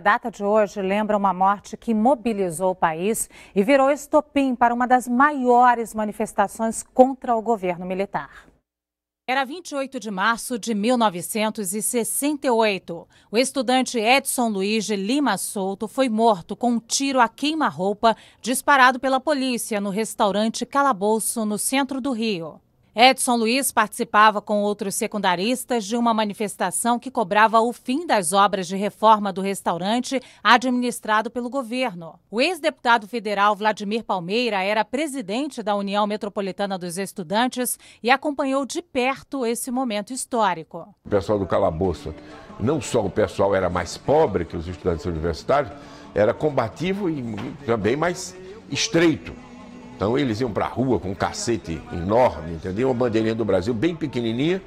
A data de hoje lembra uma morte que mobilizou o país e virou estopim para uma das maiores manifestações contra o governo militar. Era 28 de março de 1968. O estudante Edson Luiz de Lima Souto foi morto com um tiro a queima-roupa disparado pela polícia no restaurante Calabouço, no centro do Rio. Edson Luiz participava com outros secundaristas de uma manifestação que cobrava o fim das obras de reforma do restaurante administrado pelo governo. O ex-deputado federal Vladimir Palmeira era presidente da União Metropolitana dos Estudantes e acompanhou de perto esse momento histórico. O pessoal do calabouço, não só o pessoal era mais pobre que os estudantes universitários, era combativo e também mais estreito. Então eles iam para a rua com um cacete enorme, entendeu? Uma bandeirinha do Brasil bem pequenininha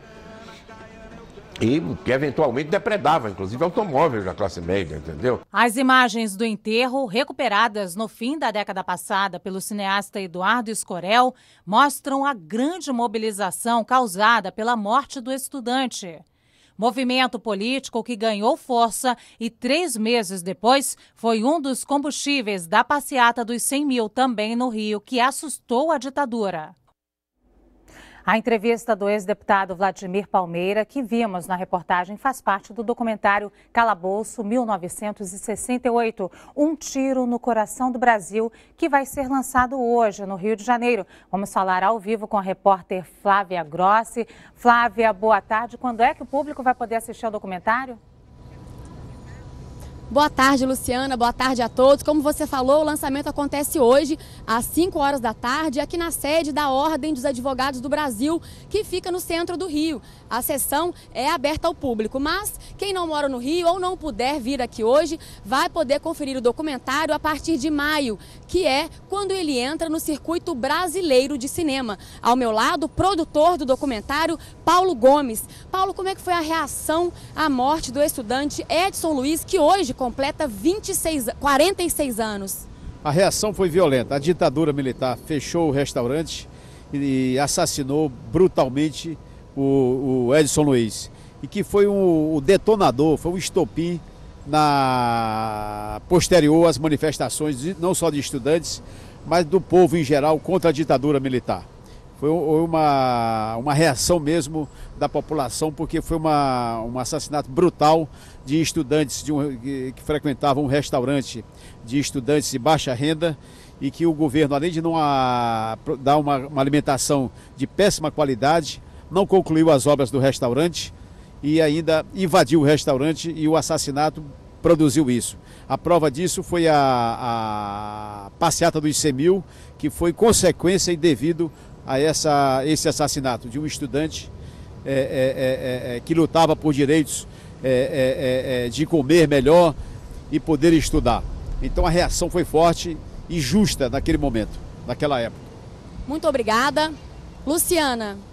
e que eventualmente depredava, inclusive automóveis da classe média, entendeu? As imagens do enterro, recuperadas no fim da década passada pelo cineasta Eduardo Escorel, mostram a grande mobilização causada pela morte do estudante. Movimento político que ganhou força e três meses depois foi um dos combustíveis da passeata dos 100 mil também no Rio, que assustou a ditadura. A entrevista do ex-deputado Vladimir Palmeira, que vimos na reportagem, faz parte do documentário Calabouço 1968, Um Tiro no Coração do Brasil, que vai ser lançado hoje no Rio de Janeiro. Vamos falar ao vivo com a repórter Flávia Grossi. Flávia, boa tarde. Quando é que o público vai poder assistir ao documentário? Boa tarde, Luciana. Boa tarde a todos. Como você falou, o lançamento acontece hoje, às 5 horas da tarde, aqui na sede da Ordem dos Advogados do Brasil, que fica no centro do Rio. A sessão é aberta ao público, mas quem não mora no Rio ou não puder vir aqui hoje, vai poder conferir o documentário a partir de maio, que é quando ele entra no circuito brasileiro de cinema. Ao meu lado, o produtor do documentário, Paulo Gomes. Paulo, como é que foi a reação à morte do estudante Edson Luiz, que hoje completa 26, 46 anos. A reação foi violenta. A ditadura militar fechou o restaurante e assassinou brutalmente o, o Edson Luiz. E que foi um, o detonador, foi um estopim na posterior às manifestações, não só de estudantes, mas do povo em geral contra a ditadura militar foi uma, uma reação mesmo da população, porque foi uma, um assassinato brutal de estudantes de um, que, que frequentavam um restaurante de estudantes de baixa renda e que o governo, além de não a, dar uma, uma alimentação de péssima qualidade, não concluiu as obras do restaurante e ainda invadiu o restaurante e o assassinato produziu isso. A prova disso foi a, a passeata dos 100 mil, que foi consequência e devido a essa, esse assassinato de um estudante é, é, é, é, é que lutava por direitos é, de comer melhor e poder estudar. Então a reação foi forte e justa naquele momento, naquela época. Muito obrigada. Luciana,